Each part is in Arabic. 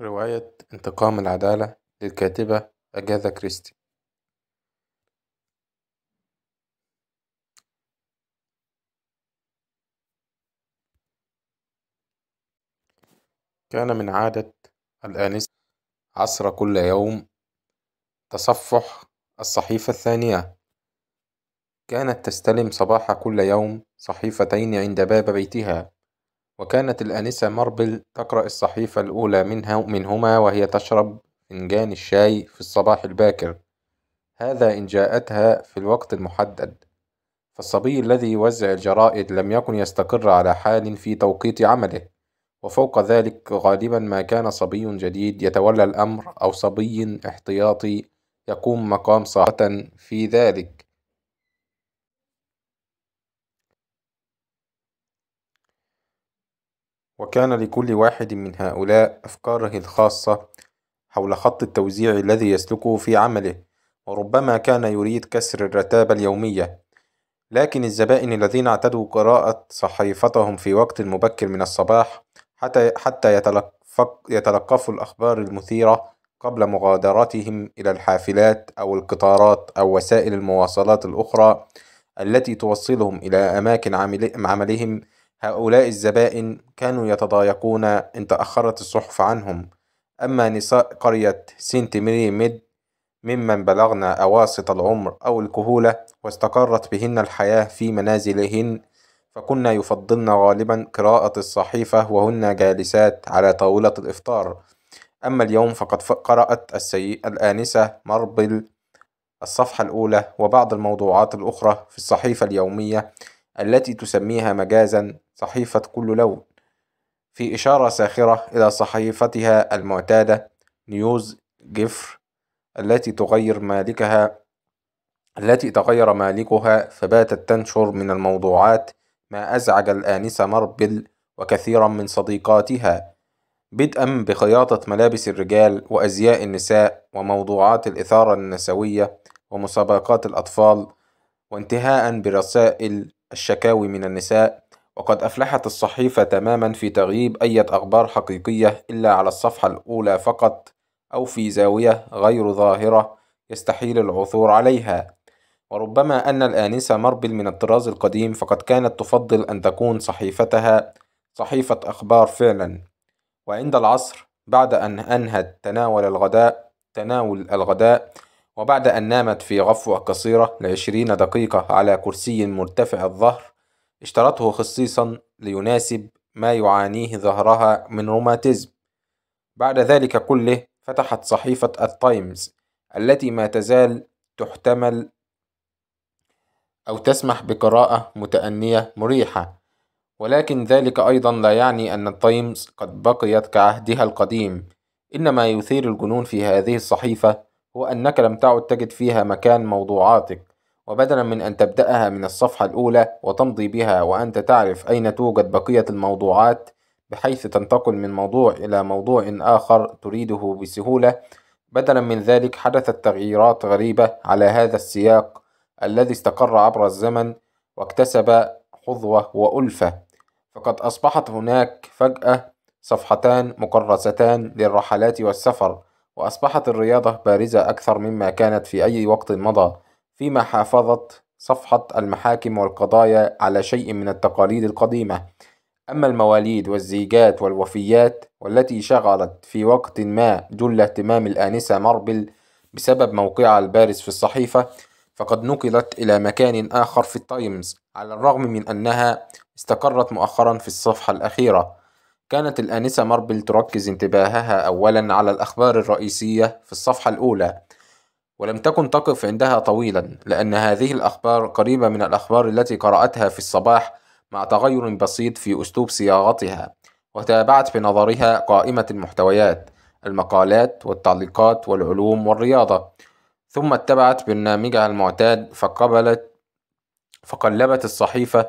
رواية انتقام العدالة للكاتبة أجاثا كريستي كان من عادة الآنسة عصر كل يوم تصفح الصحيفة الثانية كانت تستلم صباح كل يوم صحيفتين عند باب بيتها وكانت الآنسة ماربل تقرأ الصحيفة الأولى منها منهما وهي تشرب فنجان الشاي في الصباح الباكر هذا إن جاءتها في الوقت المحدد فالصبي الذي يوزع الجرائد لم يكن يستقر على حال في توقيت عمله وفوق ذلك غالبا ما كان صبي جديد يتولى الأمر أو صبي احتياطي يقوم مقام صاحبة في ذلك وكان لكل واحد من هؤلاء أفكاره الخاصة حول خط التوزيع الذي يسلكه في عمله وربما كان يريد كسر الرتابة اليومية لكن الزبائن الذين اعتدوا قراءة صحيفتهم في وقت مبكر من الصباح حتى حتى يتلقفوا الأخبار المثيرة قبل مغادرتهم إلى الحافلات أو القطارات أو وسائل المواصلات الأخرى التي توصلهم إلى أماكن عملهم هؤلاء الزبائن كانوا يتضايقون إن تأخرت الصحف عنهم أما نساء قرية سنت ميري ميد ممن بلغنا أواسط العمر أو الكهولة واستقرت بهن الحياة في منازلهن فكنا يفضلن غالبا قراءة الصحيفة وهن جالسات على طاولة الإفطار أما اليوم فقد قرأت السي... الآنسة مربل الصفحة الأولى وبعض الموضوعات الأخرى في الصحيفة اليومية التي تسميها مجازا صحيفة كل لون في إشارة ساخرة إلى صحيفتها المعتادة نيوز جفر التي تغير مالكها التي تغير مالكها فباتت تنشر من الموضوعات ما أزعج الآنسة ماربل وكثيرا من صديقاتها بدءا بخياطة ملابس الرجال وأزياء النساء وموضوعات الإثارة النسوية ومسابقات الأطفال وانتهاء برسائل الشكاوي من النساء وقد أفلحت الصحيفة تماما في تغييب أي أخبار حقيقية إلا على الصفحة الأولى فقط أو في زاوية غير ظاهرة يستحيل العثور عليها وربما أن الآنسة مربل من الطراز القديم فقد كانت تفضل أن تكون صحيفتها صحيفة أخبار فعلا وعند العصر بعد أن أنهت تناول الغداء تناول الغداء وبعد أن نامت في غفوة قصيرة لعشرين دقيقة على كرسي مرتفع الظهر اشترته خصيصا ليناسب ما يعانيه ظهرها من روماتيزم بعد ذلك كله فتحت صحيفة التايمز التي ما تزال تحتمل أو تسمح بقراءة متأنية مريحة ولكن ذلك أيضا لا يعني أن التايمز قد بقيت كعهدها القديم إنما يثير الجنون في هذه الصحيفة هو أنك لم تعد تجد فيها مكان موضوعاتك وبدلا من أن تبدأها من الصفحة الأولى وتمضي بها وأنت تعرف أين توجد بقية الموضوعات بحيث تنتقل من موضوع إلى موضوع آخر تريده بسهولة بدلا من ذلك حدثت تغييرات غريبة على هذا السياق الذي استقر عبر الزمن واكتسب حظوة وألفة فقد أصبحت هناك فجأة صفحتان مكرستان للرحلات والسفر وأصبحت الرياضة بارزة أكثر مما كانت في أي وقت مضى فيما حافظت صفحة المحاكم والقضايا على شيء من التقاليد القديمة أما المواليد والزيجات والوفيات والتي شغلت في وقت ما جل اهتمام الآنسة ماربل بسبب موقعها البارز في الصحيفة فقد نقلت إلى مكان آخر في التايمز على الرغم من أنها استقرت مؤخرا في الصفحة الأخيرة كانت الآنسة ماربل تركز انتباهها أولًا على الأخبار الرئيسية في الصفحة الأولى، ولم تكن تقف عندها طويلًا، لأن هذه الأخبار قريبة من الأخبار التي قرأتها في الصباح مع تغير بسيط في أسلوب صياغتها، وتابعت بنظرها قائمة المحتويات، المقالات والتعليقات والعلوم والرياضة، ثم اتبعت برنامجها المعتاد فقبلت فقلبت الصحيفة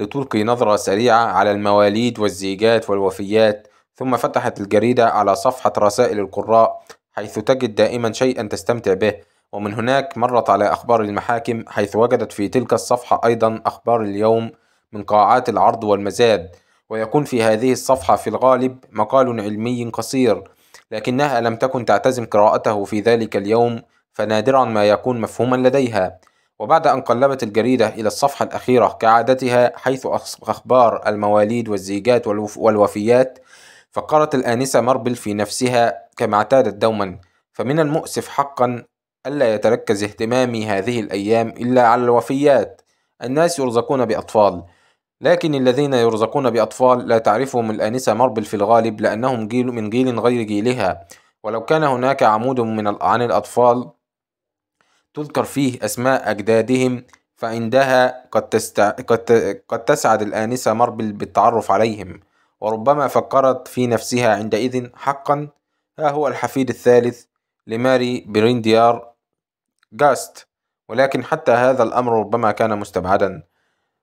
لتلقي نظرة سريعة على المواليد والزيجات والوفيات ثم فتحت الجريدة على صفحة رسائل القراء حيث تجد دائما شيئا تستمتع به ومن هناك مرت على أخبار المحاكم حيث وجدت في تلك الصفحة أيضا أخبار اليوم من قاعات العرض والمزاد ويكون في هذه الصفحة في الغالب مقال علمي قصير لكنها لم تكن تعتزم قراءته في ذلك اليوم فنادرا ما يكون مفهوما لديها وبعد أن قلبت الجريدة إلى الصفحة الأخيرة كعادتها حيث أخبار المواليد والزيجات والوفيات فقرت الآنسة ماربل في نفسها كما اعتادت دوما فمن المؤسف حقا ألا يتركز اهتمامي هذه الأيام إلا على الوفيات الناس يرزقون بأطفال لكن الذين يرزقون بأطفال لا تعرفهم الآنسة ماربل في الغالب لأنهم جيل من جيل غير جيلها ولو كان هناك عمود من عن الأطفال تذكر فيه أسماء أجدادهم فعندها قد, تست... قد... قد تسعد الآنسة مربل بالتعرف عليهم وربما فكرت في نفسها عندئذ حقا ها هو الحفيد الثالث لماري برينديار جاست ولكن حتى هذا الأمر ربما كان مستبعدا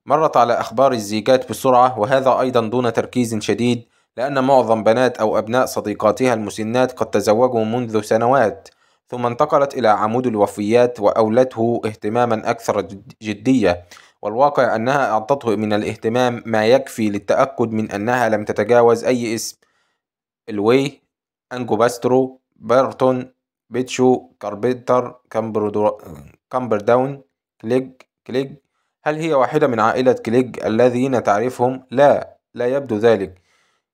مرت على أخبار الزيجات بسرعة وهذا أيضا دون تركيز شديد لأن معظم بنات أو أبناء صديقاتها المسنات قد تزوجوا منذ سنوات ثم انتقلت إلى عمود الوفيات وأولته اهتماما أكثر جدية والواقع أنها أعطته من الاهتمام ما يكفي للتأكد من أنها لم تتجاوز أي اسم الوي أنجو باسترو بيرتون بيتشو كاربيتر كامبرداون كليج كليج هل هي واحدة من عائلة كليج الذين تعرفهم؟ لا لا يبدو ذلك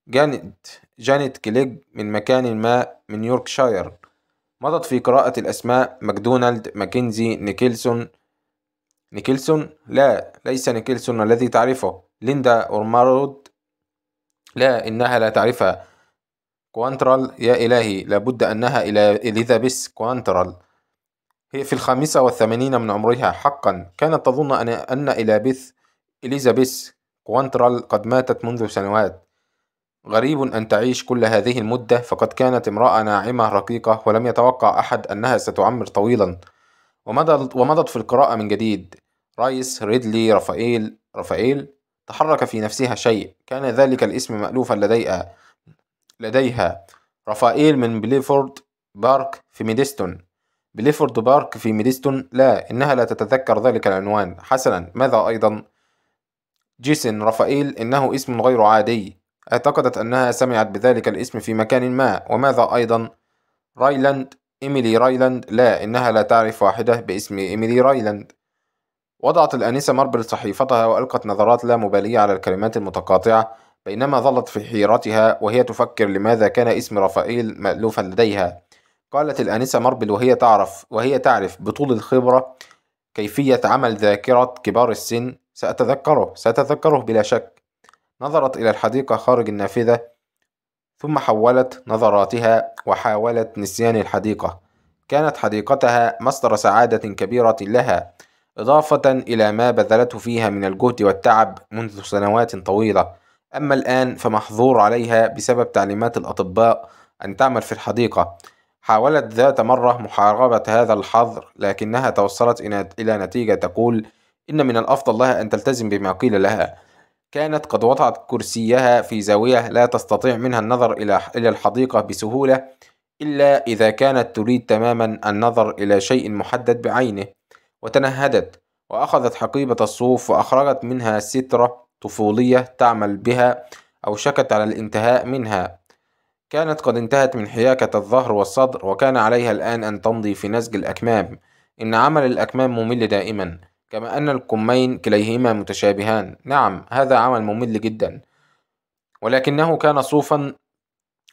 جانت جانت كليج من مكان ما من يوركشاير مضت في قراءة الأسماء ماكدونالد ماكنزي نيكلسون نيكلسون لا ليس نيكلسون الذي تعرفه ليندا أورمارود لا إنها لا تعرفها كوانترال يا إلهي لابد أنها إلى إليزابيث كوانترال هي في الخامسة والثمانين من عمرها حقا كانت تظن أن أن إليزابيث إليزابيث كوانترال قد ماتت منذ سنوات غريب أن تعيش كل هذه المدة فقد كانت امرأة ناعمة رقيقة ولم يتوقع أحد أنها ستعمر طويلا ومضت, ومضت في القراءة من جديد رايس ريدلي رافائيل رافائيل تحرك في نفسها شيء كان ذلك الاسم مألوفا لديها لديها رافائيل من بليفورد بارك في ميديستون بليفورد بارك في ميديستون لا إنها لا تتذكر ذلك العنوان حسنا ماذا أيضا جيسن رافائيل إنه اسم غير عادي اعتقدت أنها سمعت بذلك الاسم في مكان ما وماذا أيضا؟ رايلاند إيميلي رايلاند لا إنها لا تعرف واحدة باسم إيميلي رايلاند وضعت الآنسة ماربل صحيفتها وألقت نظرات لا مبالية على الكلمات المتقاطعة بينما ظلت في حيرتها وهي تفكر لماذا كان اسم رافائيل مألوفا لديها قالت الآنسة ماربل وهي تعرف وهي تعرف بطول الخبرة كيفية عمل ذاكرة كبار السن سأتذكره سأتذكره بلا شك نظرت إلى الحديقة خارج النافذة ثم حولت نظراتها وحاولت نسيان الحديقة كانت حديقتها مصدر سعادة كبيرة لها إضافة إلى ما بذلته فيها من الجهد والتعب منذ سنوات طويلة أما الآن فمحظور عليها بسبب تعليمات الأطباء أن تعمل في الحديقة حاولت ذات مرة محاربة هذا الحظر لكنها توصلت إلى نتيجة تقول إن من الأفضل لها أن تلتزم بما قيل لها كانت قد وضعت كرسيها في زاوية لا تستطيع منها النظر إلى الحديقة بسهولة إلا إذا كانت تريد تماما النظر إلى شيء محدد بعينه وتنهدت وأخذت حقيبة الصوف وأخرجت منها سترة طفولية تعمل بها أو شكت على الانتهاء منها كانت قد انتهت من حياكة الظهر والصدر وكان عليها الآن أن تمضي في نسج الأكمام إن عمل الأكمام ممل دائما كما أن القمين كليهما متشابهان نعم هذا عمل ممل جدا ولكنه كان صوفا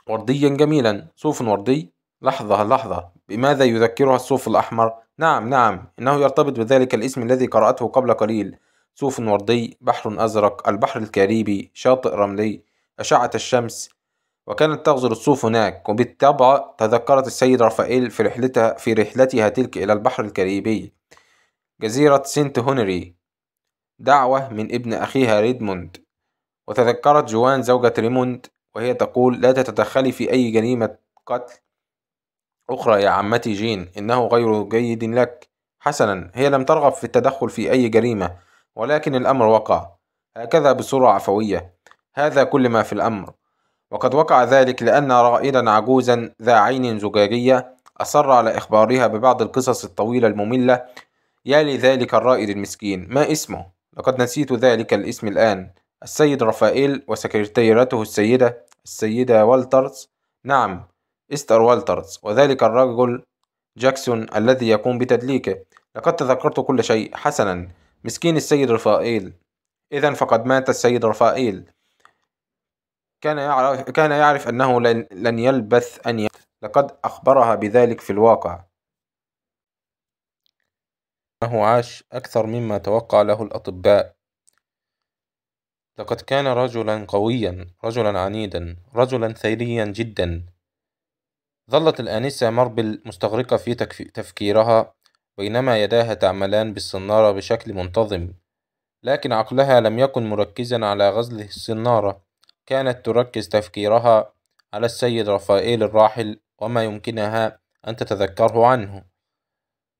ورديا جميلا صوف وردي لحظة لحظة بماذا يذكرها الصوف الأحمر؟ نعم نعم إنه يرتبط بذلك الاسم الذي قرأته قبل قليل صوف وردي بحر أزرق البحر الكاريبي شاطئ رملي أشعة الشمس وكانت تغزر الصوف هناك وبالطبع تذكرت السيد رافائيل في رحلتها في رحلتها تلك إلى البحر الكاريبي جزيرة سنت هنري دعوة من ابن أخيها ريدموند وتذكرت جوان زوجة ريموند وهي تقول لا تتدخلي في أي جريمة قتل أخرى يا عمتي جين إنه غير جيد لك حسنا هي لم ترغب في التدخل في أي جريمة ولكن الأمر وقع هكذا بصورة عفوية هذا كل ما في الأمر وقد وقع ذلك لأن رائدا عجوزا ذا عين زجاجية أصر على إخبارها ببعض القصص الطويلة المملة يا لذلك الرائد المسكين ما اسمه لقد نسيت ذلك الاسم الآن السيد رافائيل وسكرتيرته السيدة السيدة والترز نعم إستر والترز وذلك الرجل جاكسون الذي يقوم بتدليكه لقد تذكرت كل شيء حسنا مسكين السيد رفائيل إذا فقد مات السيد رفائيل كان يعرف, كان يعرف أنه لن يلبث أن يموت لقد أخبرها بذلك في الواقع أنه عاش أكثر مما توقع له الأطباء لقد كان رجلا قويا رجلا عنيدا رجلا ثيريا جدا ظلت الآنسة مربل مستغرقة في تفكيرها بينما يداها تعملان بالصنارة بشكل منتظم لكن عقلها لم يكن مركزا على غزل الصنارة كانت تركز تفكيرها على السيد رفائيل الراحل وما يمكنها أن تتذكره عنه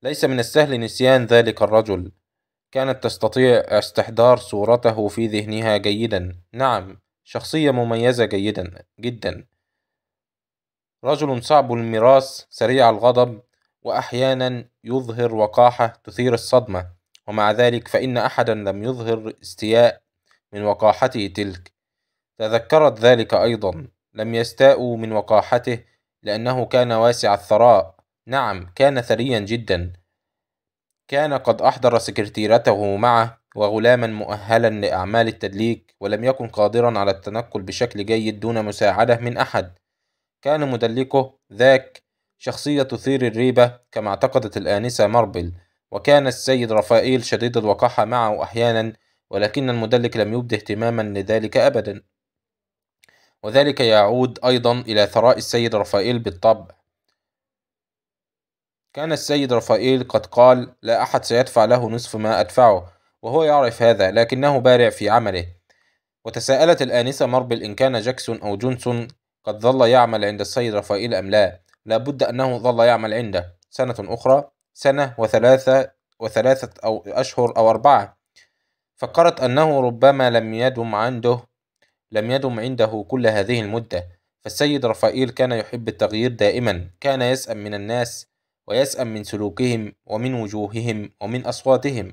ليس من السهل نسيان ذلك الرجل كانت تستطيع استحضار صورته في ذهنها جيدا نعم شخصية مميزة جيدا جدا رجل صعب المراس سريع الغضب وأحيانا يظهر وقاحة تثير الصدمة ومع ذلك فإن أحدا لم يظهر استياء من وقاحته تلك تذكرت ذلك أيضا لم يستاءوا من وقاحته لأنه كان واسع الثراء نعم، كان ثريًا جدًا. كان قد أحضر سكرتيرته معه وغلامًا مؤهلًا لأعمال التدليك، ولم يكن قادرًا على التنقل بشكل جيد دون مساعدة من أحد. كان مدلكه ذاك شخصية تثير الريبة كما اعتقدت الآنسة ماربل، وكان السيد رفائيل شديد الوقاحة معه أحيانًا، ولكن المدلك لم يبدِ اهتمامًا لذلك أبدًا، وذلك يعود أيضًا إلى ثراء السيد رفائيل بالطبع. كان السيد رفائيل قد قال لا أحد سيدفع له نصف ما أدفعه وهو يعرف هذا لكنه بارع في عمله وتساءلت الآنسة ماربل إن كان جاكسون أو جونسون قد ظل يعمل عند السيد رفائيل أم لا لابد أنه ظل يعمل عنده سنة أخرى سنة وثلاثة وثلاثة أو أشهر أو أربعة فكرت أنه ربما لم يدم عنده لم يدم عنده كل هذه المدة فالسيد رفائيل كان يحب التغيير دائما كان يسأل من الناس ويسأم من سلوكهم ومن وجوههم ومن أصواتهم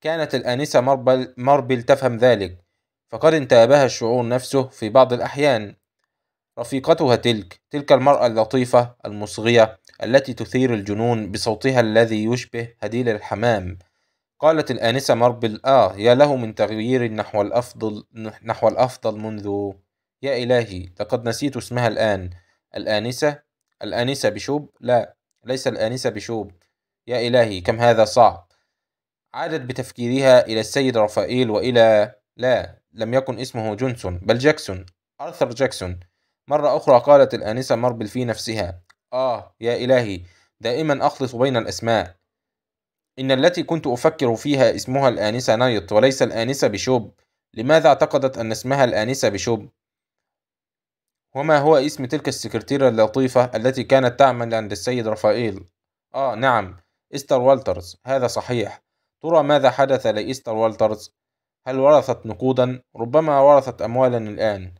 كانت الآنسة مربل, مربل تفهم ذلك فقد انتابها الشعور نفسه في بعض الأحيان رفيقتها تلك تلك المرأة اللطيفة المصغية التي تثير الجنون بصوتها الذي يشبه هديل الحمام قالت الآنسة مربل آه يا له من تغيير نحو الأفضل نحو الأفضل منذ يا إلهي لقد نسيت اسمها الآن الآنسة الآنسة بشوب لا ليس الآنسة بشوب يا إلهي كم هذا صعب عادت بتفكيرها إلى السيد رافائيل وإلى لا لم يكن اسمه جونسون بل جاكسون آرثر جاكسون مرة أخرى قالت الآنسة مربل في نفسها آه يا إلهي دائما أخلط بين الأسماء إن التي كنت أفكر فيها اسمها الآنسة نايت وليس الآنسة بشوب لماذا اعتقدت أن اسمها الآنسة بشوب وما هو اسم تلك السكرتيرة اللطيفة التي كانت تعمل عند السيد رفائيل؟ آه نعم إستر والترز هذا صحيح ترى ماذا حدث لإستر والترز؟ هل ورثت نقودا؟ ربما ورثت أموالا الآن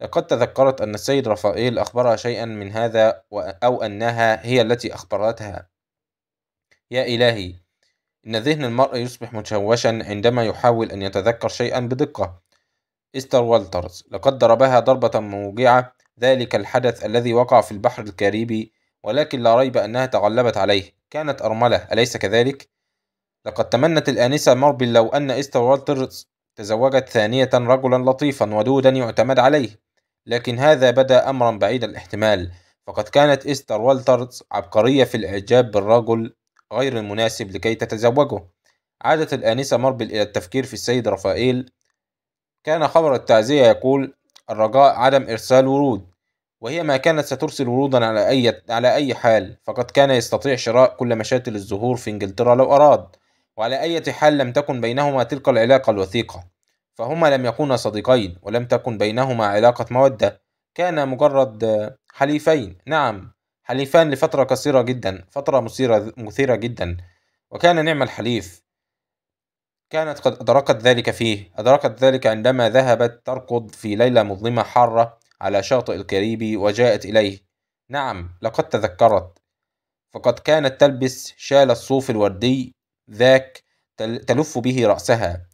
لقد تذكرت أن السيد رفائيل أخبرها شيئا من هذا أو أنها هي التي أخبرتها يا إلهي إن ذهن المرء يصبح مشوشا عندما يحاول أن يتذكر شيئا بدقة إستر والترز لقد ضربها ضربة موجعة ذلك الحدث الذي وقع في البحر الكاريبي ولكن لا ريب أنها تغلبت عليه كانت أرملة أليس كذلك؟ لقد تمنت الآنسة ماربل لو أن إستر والترز تزوجت ثانية رجلا لطيفا ودودا يعتمد عليه لكن هذا بدا أمرا بعيد الاحتمال فقد كانت إستر والترز عبقرية في الإعجاب بالرجل غير المناسب لكي تتزوجه عادت الآنسة ماربل إلى التفكير في السيد رافائيل كان خبر التعزية يقول الرجاء عدم إرسال ورود وهي ما كانت سترسل ورودا على أي على أي حال فقد كان يستطيع شراء كل مشاتل الزهور في إنجلترا لو أراد وعلى أي حال لم تكن بينهما تلك العلاقة الوثيقة فهما لم يكونا صديقين ولم تكن بينهما علاقة مودة كان مجرد حليفين نعم حليفان لفترة قصيرة جدا فترة مثيرة مثيرة جدا وكان نعم الحليف كانت قد أدركت ذلك فيه أدركت ذلك عندما ذهبت تركض في ليلة مظلمة حارة على شاطئ الكاريبي وجاءت إليه نعم لقد تذكرت فقد كانت تلبس شال الصوف الوردي ذاك تلف به رأسها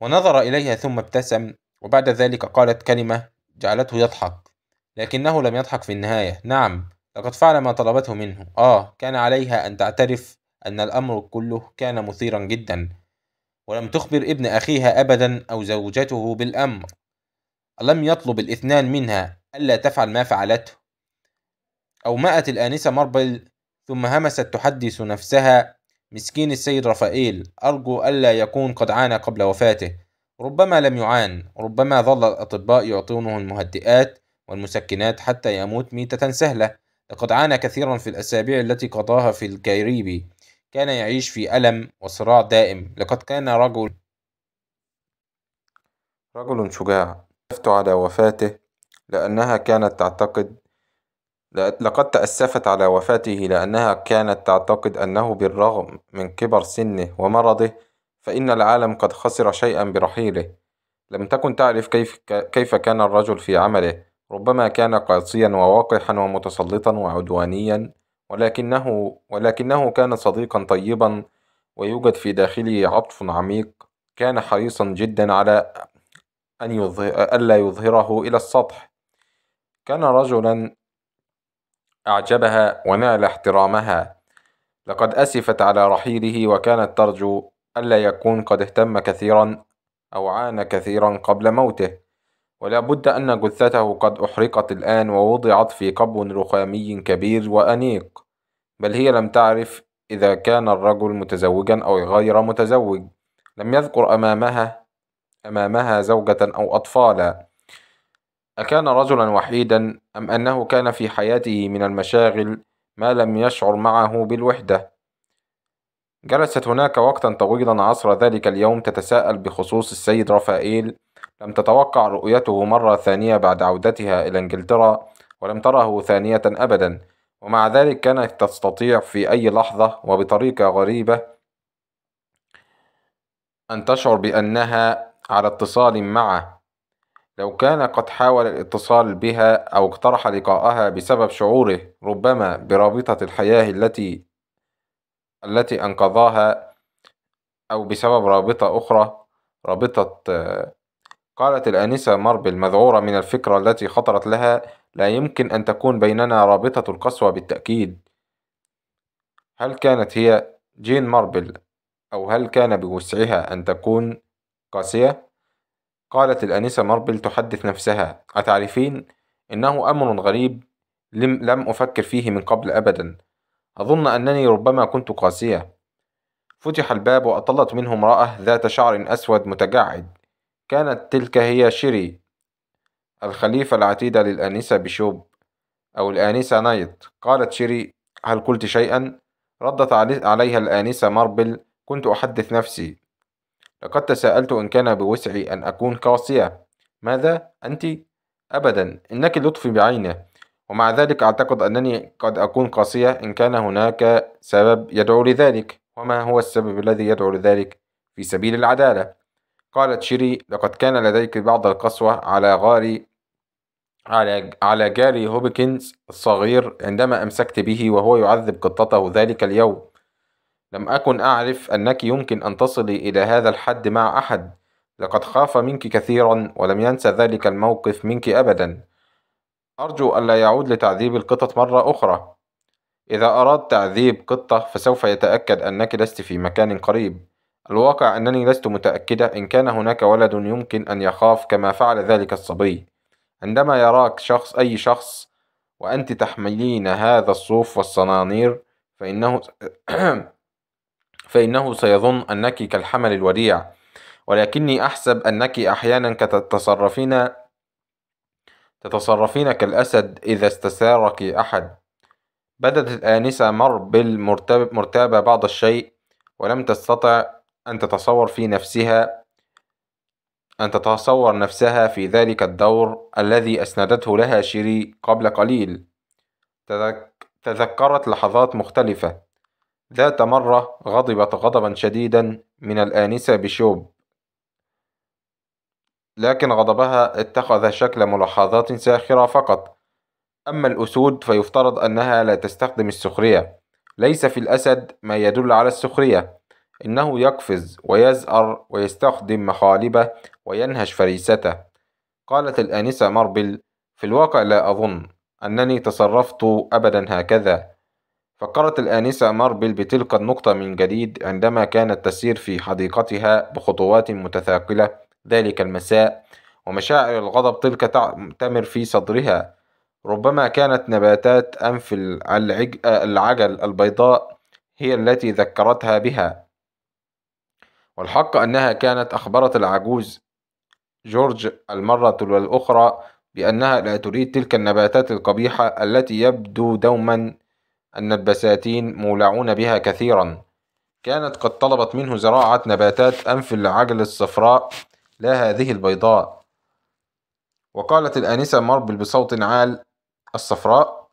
ونظر إليها ثم ابتسم وبعد ذلك قالت كلمة جعلته يضحك لكنه لم يضحك في النهاية نعم لقد فعل ما طلبته منه آه كان عليها أن تعترف أن الأمر كله كان مثيرا جدا ولم تخبر ابن أخيها أبدا أو زوجته بالأمر ألم يطلب الاثنان منها ألا تفعل ما فعلته أو مأت الآنسة ماربل ثم همست تحدث نفسها مسكين السيد رفائيل أرجو ألا يكون قد عانى قبل وفاته ربما لم يعان ربما ظل الأطباء يعطونه المهدئات والمسكنات حتى يموت ميتة سهلة لقد عانى كثيرا في الأسابيع التي قضاها في الكاريبي كان يعيش في ألم وصراع دائم لقد كان رجل رجل شجاع تأسفت على وفاته لأنها كانت تعتقد لقد تأسفت على وفاته لأنها كانت تعتقد أنه بالرغم من كبر سنه ومرضه فإن العالم قد خسر شيئا برحيله لم تكن تعرف كيف, كيف كان الرجل في عمله ربما كان قاسيا ووقحا ومتسلطا وعدوانيا ولكنه ولكنه كان صديقا طيبا ويوجد في داخله عطف عميق كان حريصا جدا على أن يظهر ألا يظهره إلى السطح كان رجلا أعجبها ونال احترامها لقد أسفت على رحيله وكانت ترجو ألا يكون قد اهتم كثيرا أو عانى كثيرا قبل موته ولا بد أن جثته قد أحرقت الآن ووضعت في قبو رخامي كبير وأنيق بل هي لم تعرف إذا كان الرجل متزوجا أو غير متزوج لم يذكر أمامها أمامها زوجة أو أطفالا أكان رجلا وحيدا أم أنه كان في حياته من المشاغل ما لم يشعر معه بالوحدة جلست هناك وقتا طويلا عصر ذلك اليوم تتساءل بخصوص السيد رفائيل لم تتوقع رؤيته مرة ثانية بعد عودتها إلى إنجلترا ولم تره ثانية أبدا ومع ذلك كانت تستطيع في أي لحظة وبطريقة غريبة أن تشعر بأنها على اتصال معه لو كان قد حاول الاتصال بها أو اقترح لقاءها بسبب شعوره ربما برابطة الحياة التي التي أنقذاها أو بسبب رابطة أخرى رابطة قالت الآنسة ماربل مذعورة من الفكرة التي خطرت لها لا يمكن أن تكون بيننا رابطة القسوة بالتأكيد هل كانت هي جين ماربل أو هل كان بوسعها أن تكون قاسية؟ قالت الآنسة ماربل تحدث نفسها أتعرفين إنه أمر غريب لم, لم أفكر فيه من قبل أبدا أظن أنني ربما كنت قاسية فتح الباب وأطلت منه امرأة ذات شعر أسود متجعد كانت تلك هي شيري الخليفة العتيدة للآنسة بشوب أو الآنسة نايت قالت شيري هل قلت شيئا؟ ردت عليها الآنسة ماربل كنت أحدث نفسي لقد تساءلت إن كان بوسعي أن أكون قاسية ماذا؟ أنت؟ أبدا إنك لطفي بعينه ومع ذلك أعتقد أنني قد أكون قاسية إن كان هناك سبب يدعو لذلك وما هو السبب الذي يدعو لذلك في سبيل العدالة قالت شيري لقد كان لديك بعض القسوة على غاري على على جاري هوبكنز الصغير عندما أمسكت به وهو يعذب قطته ذلك اليوم لم أكن أعرف أنك يمكن أن تصلي إلى هذا الحد مع أحد لقد خاف منك كثيرا ولم ينسى ذلك الموقف منك أبدا أرجو ألا يعود لتعذيب القطط مرة أخرى إذا أراد تعذيب قطة فسوف يتأكد أنك لست في مكان قريب الواقع أنني لست متأكدة إن كان هناك ولد يمكن أن يخاف كما فعل ذلك الصبي عندما يراك شخص أي شخص وأنت تحملين هذا الصوف والصنانير فإنه فإنه سيظن أنك كالحمل الوديع ولكني أحسب أنك أحيانا كتتصرفين تتصرفين كالأسد إذا استسارك أحد بدت الآنسة مر بالمرتابة بعض الشيء ولم تستطع أن تتصور في نفسها أن تتصور نفسها في ذلك الدور الذي أسندته لها شيري قبل قليل تذكرت لحظات مختلفة ذات مرة غضبت غضبا شديدا من الآنسة بشوب لكن غضبها اتخذ شكل ملاحظات ساخرة فقط أما الأسود فيفترض أنها لا تستخدم السخرية ليس في الأسد ما يدل على السخرية إنه يقفز ويزأر ويستخدم مخالبه وينهش فريسته قالت الآنسة ماربل في الواقع لا أظن أنني تصرفت أبدا هكذا فكرت الآنسة ماربل بتلك النقطة من جديد عندما كانت تسير في حديقتها بخطوات متثاقلة ذلك المساء ومشاعر الغضب تلك تعتمر في صدرها ربما كانت نباتات أنف العجل البيضاء هي التي ذكرتها بها والحق أنها كانت أخبرت العجوز جورج المرة الأخرى بأنها لا تريد تلك النباتات القبيحة التي يبدو دوما أن البساتين مولعون بها كثيرا كانت قد طلبت منه زراعة نباتات أنف العجل الصفراء لا هذه البيضاء وقالت الآنسة ماربل بصوت عال الصفراء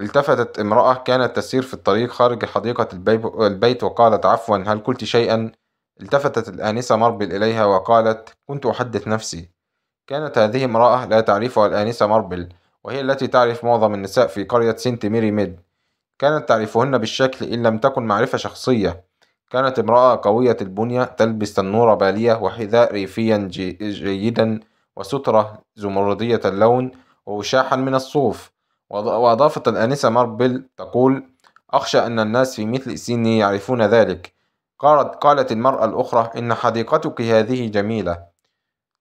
التفتت امرأة كانت تسير في الطريق خارج حديقة البيت وقالت عفوا هل قلت شيئا التفتت الآنسة ماربل إليها وقالت: "كنت أحدث نفسي". كانت هذه امرأة لا تعرفها الآنسة ماربل، وهي التي تعرف معظم النساء في قرية سنت ميري ميد. كانت تعرفهن بالشكل إن لم تكن معرفة شخصية. كانت امرأة قوية البنية تلبس تنورة بالية وحذاء ريفيا جي جيدا وسترة زمردية اللون ووشاحا من الصوف. وأضافت الآنسة ماربل تقول: "أخشى أن الناس في مثل سني يعرفون ذلك". قالت قالت المرأة الأخرى إن حديقتك هذه جميلة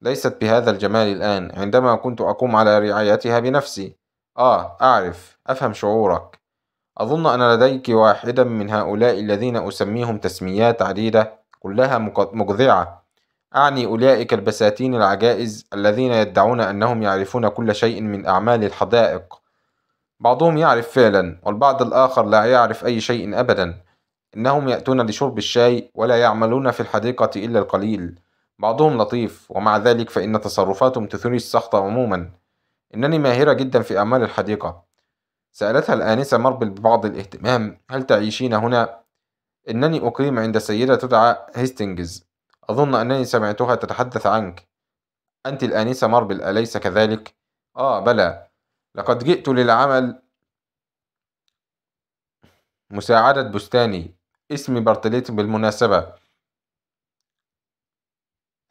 ليست بهذا الجمال الآن عندما كنت أقوم على رعايتها بنفسي آه أعرف أفهم شعورك أظن أن لديك واحدا من هؤلاء الذين أسميهم تسميات عديدة كلها مقذعة أعني أولئك البساتين العجائز الذين يدعون أنهم يعرفون كل شيء من أعمال الحدائق بعضهم يعرف فعلا والبعض الآخر لا يعرف أي شيء أبدا إنهم يأتون لشرب الشاي ولا يعملون في الحديقة إلا القليل بعضهم لطيف ومع ذلك فإن تصرفاتهم تثري السخط عموما إنني ماهرة جدا في أعمال الحديقة سألتها الآنسة مربل ببعض الاهتمام هل تعيشين هنا؟ إنني أقيم عند سيدة تدعى هيستينجز أظن أنني سمعتها تتحدث عنك أنت الآنسة مربل أليس كذلك؟ آه بلى لقد جئت للعمل مساعدة بستاني اسم برتليت بالمناسبة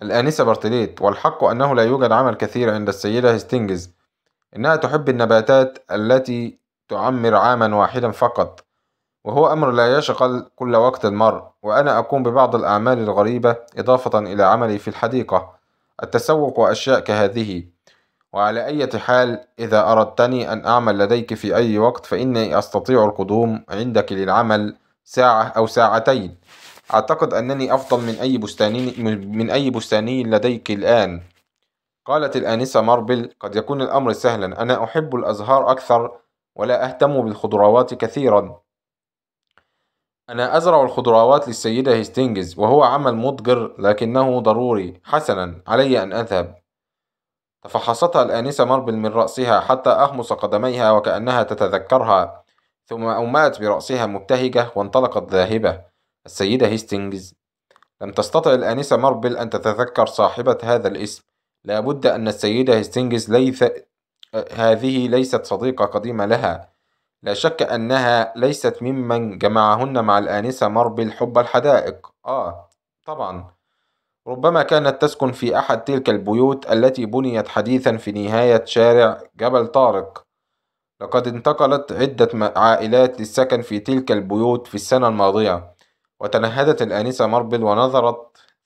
الآنسة برتليت والحق أنه لا يوجد عمل كثير عند السيدة هستينجز إنها تحب النباتات التي تعمر عاما واحدا فقط وهو أمر لا يشغل كل وقت المرء وأنا أقوم ببعض الأعمال الغريبة إضافة إلى عملي في الحديقة التسوق وأشياء كهذه وعلى أي حال إذا أردتني أن أعمل لديك في أي وقت فإني أستطيع القدوم عندك للعمل ساعة أو ساعتين أعتقد أنني أفضل من أي بستاني من أي بستاني لديك الآن قالت الآنسة ماربل قد يكون الأمر سهلا أنا أحب الأزهار أكثر ولا أهتم بالخضروات كثيرا أنا أزرع الخضروات للسيدة هيستينجز وهو عمل مضجر لكنه ضروري حسنا علي أن أذهب تفحصتها الآنسة ماربل من رأسها حتى أخمص قدميها وكأنها تتذكرها ثم أومأت برأسها مبتهجة وانطلقت ذاهبة السيدة هيستينجز لم تستطع الآنسة ماربل أن تتذكر صاحبة هذا الاسم لابد أن السيدة هيستينجز ليث هذه ليست صديقة قديمة لها لا شك أنها ليست ممن جمعهن مع الآنسة ماربل حب الحدائق آه طبعا ربما كانت تسكن في أحد تلك البيوت التي بنيت حديثا في نهاية شارع جبل طارق لقد انتقلت عدة عائلات للسكن في تلك البيوت في السنة الماضية، وتنهدت الآنسة ماربل ونظرت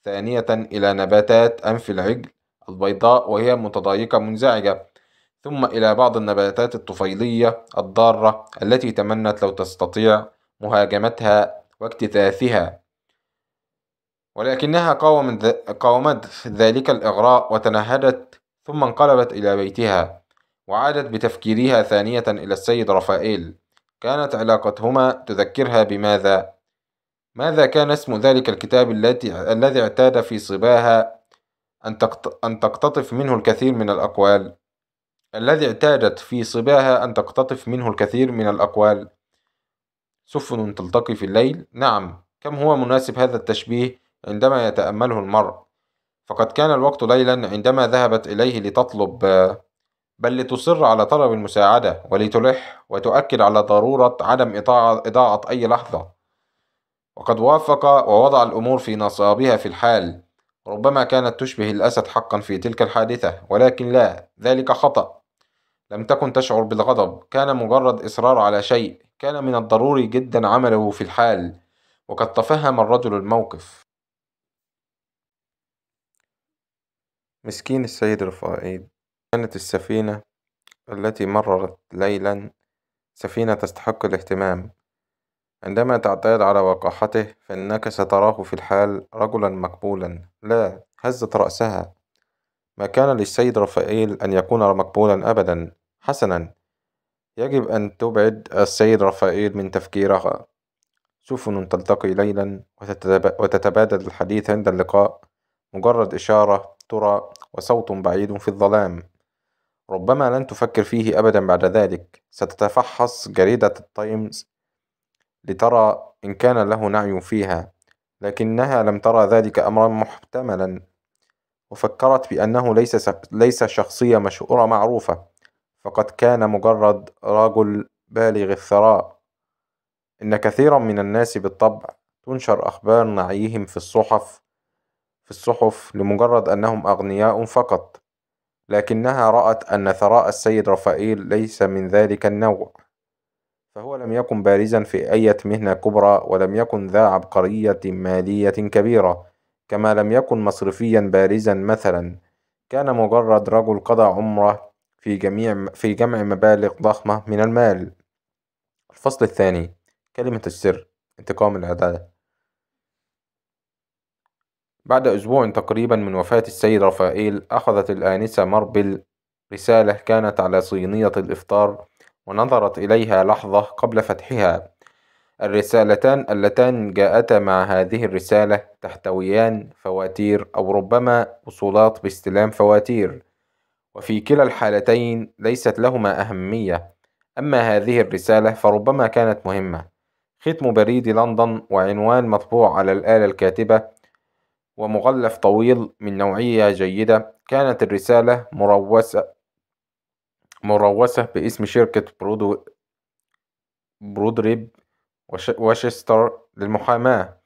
ثانية إلى نباتات أنف العجل البيضاء وهي متضايقة منزعجة، ثم إلى بعض النباتات الطفيلية الضارة التي تمنت لو تستطيع مهاجمتها واجتثاثها، ولكنها قاومت ذلك الإغراء وتنهدت ثم انقلبت إلى بيتها. وعادت بتفكيرها ثانية إلى السيد رفائيل كانت علاقتهما تذكرها بماذا؟ ماذا كان اسم ذلك الكتاب التي الذي اعتاد في صباها أن تقتطف منه الكثير من الأقوال؟ الذي اعتادت في صباها أن تقتطف منه الكثير من الأقوال سفن تلتقي في الليل؟ نعم كم هو مناسب هذا التشبيه عندما يتأمله المرء فقد كان الوقت ليلا عندما ذهبت إليه لتطلب بل لتصر على طلب المساعدة ولتلح وتؤكد على ضرورة عدم إضاعة أي لحظة وقد وافق ووضع الأمور في نصابها في الحال ربما كانت تشبه الأسد حقا في تلك الحادثة ولكن لا ذلك خطأ لم تكن تشعر بالغضب كان مجرد إصرار على شيء كان من الضروري جدا عمله في الحال وقد تفهم الرجل الموقف مسكين السيد رفائيد كانت السفينة التي مررت ليلا سفينة تستحق الاهتمام عندما تعتاد على وقاحته فإنك ستراه في الحال رجلا مقبولا لا هزت رأسها ما كان للسيد رفائيل أن يكون مقبولا أبدا حسنا يجب أن تبعد السيد رفائيل من تفكيرها سفن تلتقي ليلا وتتبادل الحديث عند اللقاء مجرد إشارة ترى وصوت بعيد في الظلام ربما لن تفكر فيه أبدا بعد ذلك ستتفحص جريدة التايمز لترى إن كان له نعي فيها لكنها لم ترى ذلك أمرا محتملا وفكرت بأنه ليس, ليس شخصية مشهورة معروفة فقد كان مجرد رجل بالغ الثراء إن كثيرا من الناس بالطبع تنشر أخبار نعيهم في الصحف في الصحف لمجرد أنهم أغنياء فقط لكنها رأت أن ثراء السيد رفائيل ليس من ذلك النوع فهو لم يكن بارزا في أي مهنة كبرى ولم يكن ذا عبقرية مالية كبيرة كما لم يكن مصرفيا بارزا مثلا كان مجرد رجل قضى عمره في جميع في جمع مبالغ ضخمة من المال الفصل الثاني كلمة السر انتقام العدالة بعد أسبوع تقريبا من وفاة السيد رفائيل أخذت الآنسة ماربل رسالة كانت على صينية الإفطار ونظرت إليها لحظة قبل فتحها الرسالتان اللتان جاءتا مع هذه الرسالة تحتويان فواتير أو ربما وصولات باستلام فواتير وفي كلا الحالتين ليست لهما أهمية أما هذه الرسالة فربما كانت مهمة ختم بريد لندن وعنوان مطبوع على الآلة الكاتبة ومغلف طويل من نوعية جيدة كانت الرسالة مروسة مروسة باسم شركة برودو برودريب وشستر للمحاماة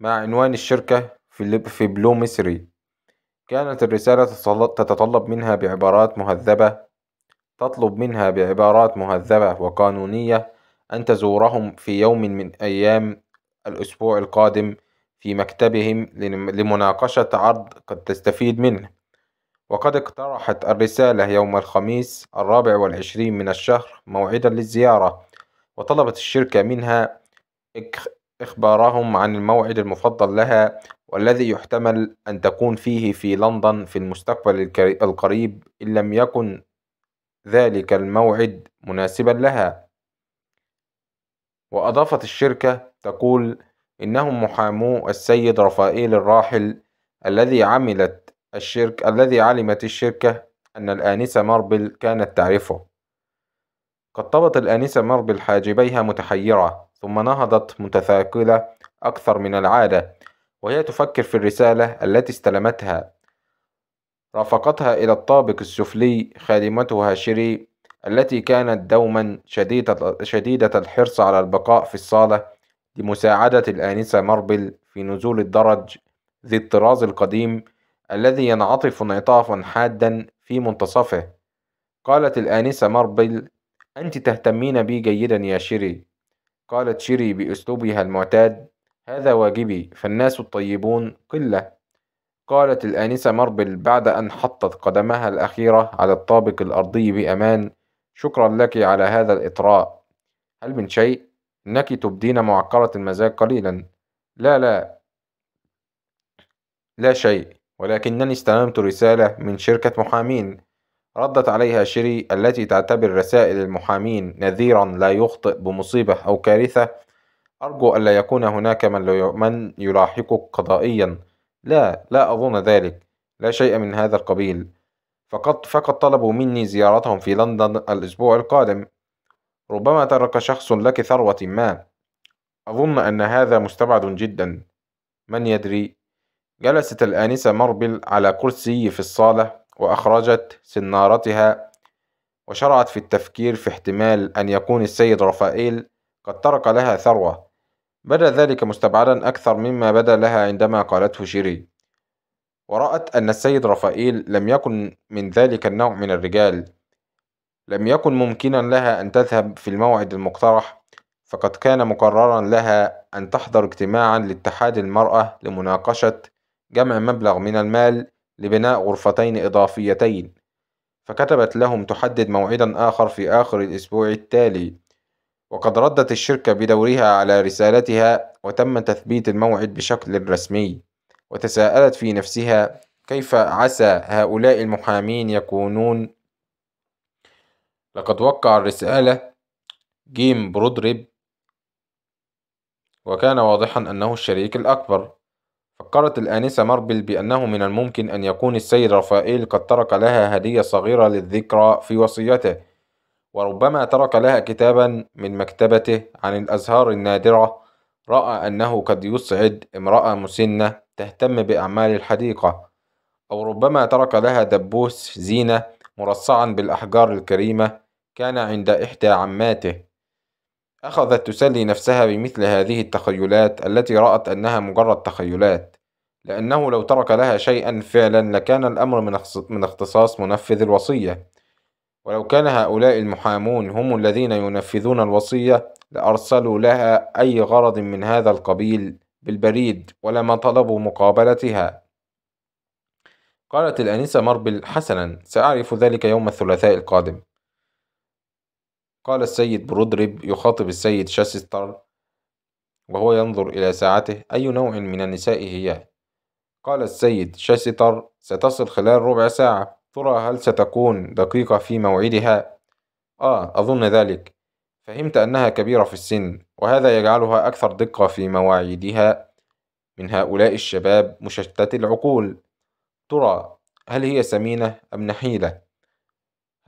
مع عنوان الشركة في بلو مصري كانت الرسالة تتطلب منها بعبارات مهذبة تطلب منها بعبارات مهذبة وقانونية أن تزورهم في يوم من أيام الأسبوع القادم في مكتبهم لمناقشة عرض قد تستفيد منه وقد اقترحت الرسالة يوم الخميس الرابع والعشرين من الشهر موعدا للزيارة وطلبت الشركة منها إخبارهم عن الموعد المفضل لها والذي يحتمل أن تكون فيه في لندن في المستقبل القريب إن لم يكن ذلك الموعد مناسبا لها وأضافت الشركة تقول إنهم محامو السيد رفائيل الراحل الذي عملت الشرك الذي علمت الشركة أن الآنسة ماربل كانت تعرفه قد طبت الآنسة ماربل حاجبيها متحيرة ثم نهضت متثاقلة أكثر من العادة وهي تفكر في الرسالة التي استلمتها رافقتها إلى الطابق السفلي خادمتها شيري التي كانت دوما شديدة الحرص على البقاء في الصالة لمساعدة الآنسة ماربل في نزول الدرج ذي الطراز القديم الذي ينعطف انعطافا حادا في منتصفه قالت الآنسة ماربل أنت تهتمين بي جيدا يا شيري قالت شيري بأسلوبها المعتاد هذا واجبي فالناس الطيبون قلة قالت الآنسة ماربل بعد أن حطت قدمها الأخيرة على الطابق الأرضي بأمان شكرا لك على هذا الإطراء هل من شيء؟ إنك تبدين معكرة المزاج قليلا لا لا لا شيء ولكنني استلمت رسالة من شركة محامين ردت عليها شيري التي تعتبر رسائل المحامين نذيرا لا يخطئ بمصيبة أو كارثة أرجو ألا يكون هناك من, من يلاحقك قضائيا لا لا أظن ذلك لا شيء من هذا القبيل فقد فقد طلبوا مني زيارتهم في لندن الأسبوع القادم ربما ترك شخص لك ثروة ما أظن أن هذا مستبعد جدا من يدري جلست الآنسة ماربل على كرسي في الصالة وأخرجت سنارتها وشرعت في التفكير في احتمال أن يكون السيد رفائيل قد ترك لها ثروة بدا ذلك مستبعدا أكثر مما بدا لها عندما قالته شيري ورأت أن السيد رفائيل لم يكن من ذلك النوع من الرجال لم يكن ممكنا لها أن تذهب في الموعد المقترح فقد كان مقررا لها أن تحضر اجتماعا لاتحاد المرأة لمناقشة جمع مبلغ من المال لبناء غرفتين إضافيتين فكتبت لهم تحدد موعدا آخر في آخر الأسبوع التالي وقد ردت الشركة بدورها على رسالتها وتم تثبيت الموعد بشكل رسمي وتساءلت في نفسها كيف عسى هؤلاء المحامين يكونون لقد وقع الرسالة جيم برودريب وكان واضحا أنه الشريك الأكبر فكرت الآنسة ماربل بأنه من الممكن أن يكون السيد رافائيل قد ترك لها هدية صغيرة للذكرى في وصيته وربما ترك لها كتابا من مكتبته عن الأزهار النادرة رأى أنه قد يسعد امرأة مسنة تهتم بأعمال الحديقة أو ربما ترك لها دبوس زينة مرصعا بالأحجار الكريمة كان عند إحدى عماته أخذت تسلي نفسها بمثل هذه التخيلات التي رأت أنها مجرد تخيلات لأنه لو ترك لها شيئا فعلا لكان الأمر من اختصاص منفذ الوصية ولو كان هؤلاء المحامون هم الذين ينفذون الوصية لأرسلوا لها أي غرض من هذا القبيل بالبريد ولما طلبوا مقابلتها قالت الأنسة ماربل حسنا سأعرف ذلك يوم الثلاثاء القادم قال السيد برودريب يخاطب السيد شاسستر وهو ينظر إلى ساعته أي نوع من النساء هي قال السيد شاسستر ستصل خلال ربع ساعة ترى هل ستكون دقيقة في موعدها؟ آه أظن ذلك فهمت أنها كبيرة في السن وهذا يجعلها أكثر دقة في مواعيدها من هؤلاء الشباب مشتت العقول ترى هل هي سمينة أم نحيلة؟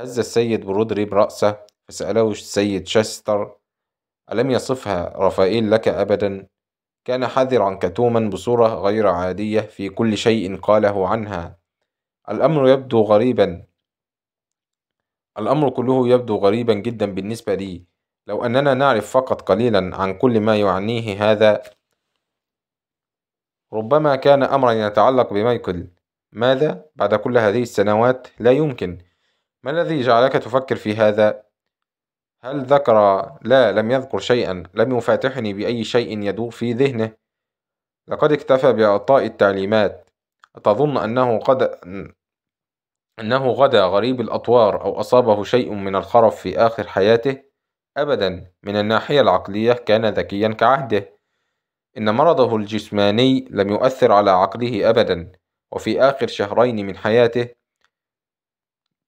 هز السيد برودري برأسه فسأله السيد شستر ألم يصفها رافائيل لك أبدا؟ كان حذرا كتوما بصورة غير عادية في كل شيء قاله عنها الأمر يبدو غريبا الأمر كله يبدو غريبا جدا بالنسبة لي لو أننا نعرف فقط قليلا عن كل ما يعنيه هذا ربما كان أمرا يتعلق بمايكل ماذا بعد كل هذه السنوات؟ لا يمكن ما الذي جعلك تفكر في هذا؟ هل ذكر؟ لا لم يذكر شيئا لم يفاتحني بأي شيء يدور في ذهنه لقد اكتفى بإعطاء التعليمات أتظن أنه قد أنه غدا غريب الأطوار أو أصابه شيء من الخرف في آخر حياته؟ أبدا من الناحية العقلية كان ذكيا كعهده إن مرضه الجسماني لم يؤثر على عقله أبدا وفي آخر شهرين من حياته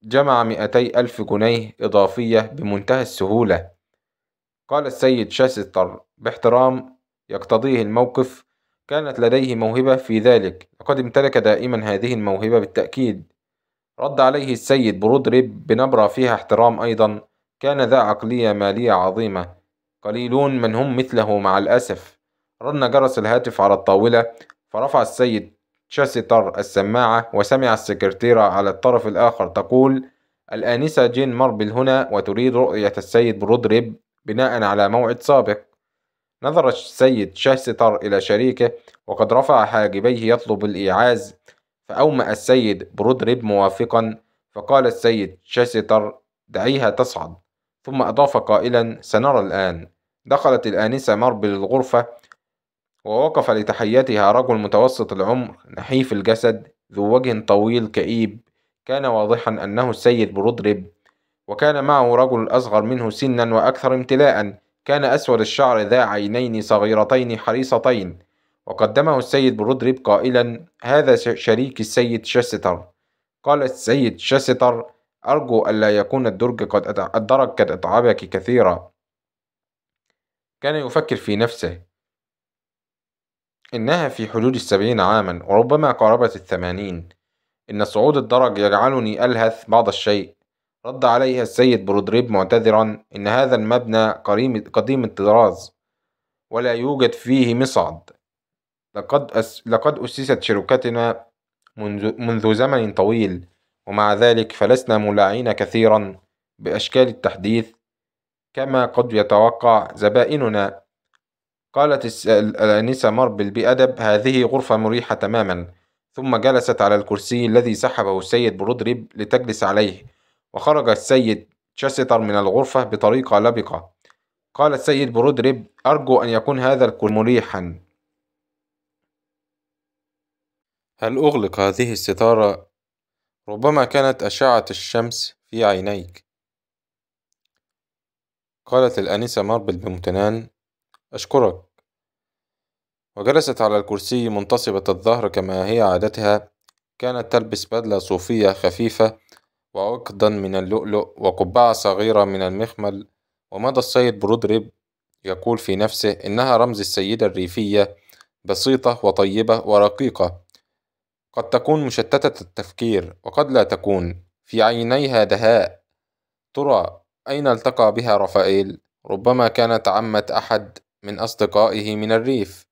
جمع مئتي ألف جنيه إضافية بمنتهى السهولة قال السيد شاستر باحترام يقتضيه الموقف كانت لديه موهبة في ذلك لقد امتلك دائما هذه الموهبة بالتأكيد رد عليه السيد برودريب بنبرة فيها احترام أيضا كان ذا عقلية مالية عظيمة قليلون من هم مثله مع الأسف رن جرس الهاتف على الطاولة فرفع السيد شاستر السماعة وسمع السكرتيرة على الطرف الآخر تقول الآنسة جين ماربل هنا وتريد رؤية السيد برودريب بناء على موعد سابق نظر السيد شاستر إلى شريكه وقد رفع حاجبيه يطلب الإيعاز فأومأ السيد برودريب موافقا فقال السيد شاستر دعيها تصعد ثم أضاف قائلا سنرى الآن دخلت الآنسة ماربل الغرفة ووقف لتحيتها رجل متوسط العمر نحيف الجسد ذو وجه طويل كئيب كان واضحا أنه السيد برودريب وكان معه رجل أصغر منه سنا وأكثر امتلاء كان أسود الشعر ذا عينين صغيرتين حريصتين وقدمه السيد برودريب قائلا هذا شريك السيد شاستر قال السيد شاستر أرجو ألا يكون الدرج قد الدرج قد أتعبك كثيرا كان يفكر في نفسه إنها في حدود السبعين عاما وربما قاربة الثمانين إن صعود الدرج يجعلني ألهث بعض الشيء رد عليها السيد برودريب معتذرا إن هذا المبنى قديم الطراز ولا يوجد فيه مصعد لقد, أس لقد أسست شركتنا منذ, منذ زمن طويل ومع ذلك فلسنا ملاعين كثيرا بأشكال التحديث كما قد يتوقع زبائننا قالت الأنسة ماربل بأدب: "هذه غرفة مريحة تمامًا". ثم جلست على الكرسي الذي سحبه السيد برودريب لتجلس عليه، وخرج السيد تشستر من الغرفة بطريقة لبقة. قال السيد برودريب: "أرجو أن يكون هذا الكرسي مريحًا". هل أغلق هذه الستارة؟ ربما كانت أشعة الشمس في عينيك. قالت الأنسة ماربل بامتنان: أشكرك. وجلست على الكرسي منتصبة الظهر كما هي عادتها كانت تلبس بدلة صوفية خفيفة وعقدا من اللؤلؤ وقبعة صغيرة من المخمل ومضى السيد برودريب يقول في نفسه إنها رمز السيدة الريفية بسيطة وطيبة ورقيقة قد تكون مشتتة التفكير وقد لا تكون في عينيها دهاء ترى أين التقى بها رافائيل؟ ربما كانت عمة أحد من أصدقائه من الريف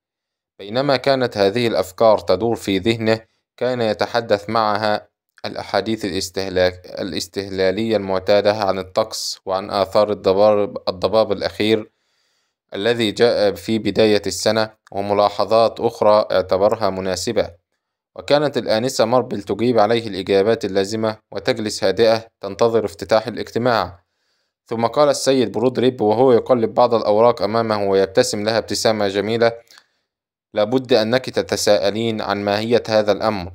بينما كانت هذه الأفكار تدور في ذهنه كان يتحدث معها الأحاديث الاستهلاك الاستهلالية المعتادة عن الطقس وعن آثار الضباب, الضباب الأخير الذي جاء في بداية السنة وملاحظات أخرى اعتبرها مناسبة وكانت الآنسة ماربل تجيب عليه الإجابات اللازمة وتجلس هادئة تنتظر افتتاح الاجتماع ثم قال السيد برود ريب وهو يقلب بعض الأوراق أمامه ويبتسم لها ابتسامة جميلة لابد أنك تتساءلين عن ماهية هذا الأمر